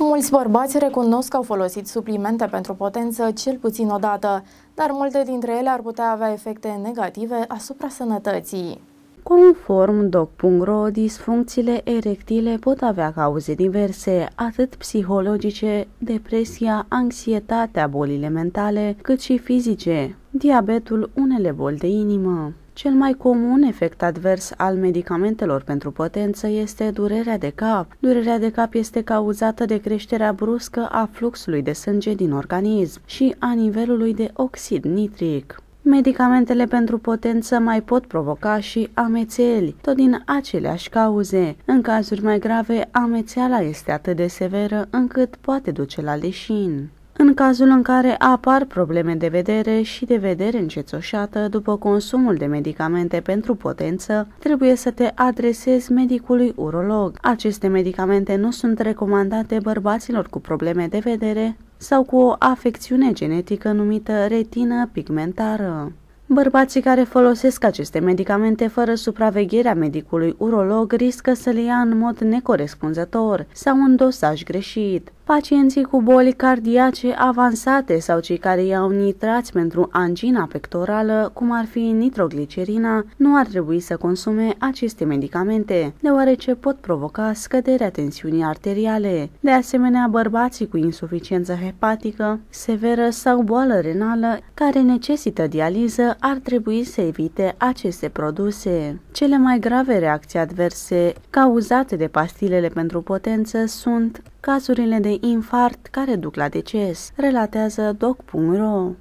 Mulți bărbați recunosc că au folosit suplimente pentru potență cel puțin o dată, dar multe dintre ele ar putea avea efecte negative asupra sănătății. Conform doc.ro, disfuncțiile erectile pot avea cauze diverse, atât psihologice, depresia, anxietatea, bolile mentale, cât și fizice, diabetul, unele boli de inimă. Cel mai comun efect advers al medicamentelor pentru potență este durerea de cap. Durerea de cap este cauzată de creșterea bruscă a fluxului de sânge din organism și a nivelului de oxid nitric. Medicamentele pentru potență mai pot provoca și amețeli, tot din aceleași cauze. În cazuri mai grave, amețeala este atât de severă încât poate duce la leșin. În cazul în care apar probleme de vedere și de vedere încețoșată după consumul de medicamente pentru potență, trebuie să te adresezi medicului urolog. Aceste medicamente nu sunt recomandate bărbaților cu probleme de vedere sau cu o afecțiune genetică numită retină pigmentară. Bărbații care folosesc aceste medicamente fără supravegherea medicului urolog riscă să le ia în mod necorespunzător sau în dosaj greșit. Pacienții cu boli cardiace avansate sau cei care iau nitrați pentru angina pectorală, cum ar fi nitroglicerina, nu ar trebui să consume aceste medicamente, deoarece pot provoca scăderea tensiunii arteriale. De asemenea, bărbații cu insuficiență hepatică severă sau boală renală care necesită dializă ar trebui să evite aceste produse. Cele mai grave reacții adverse cauzate de pastilele pentru potență sunt cazurile de infart care duc la deces, relatează doc.ro.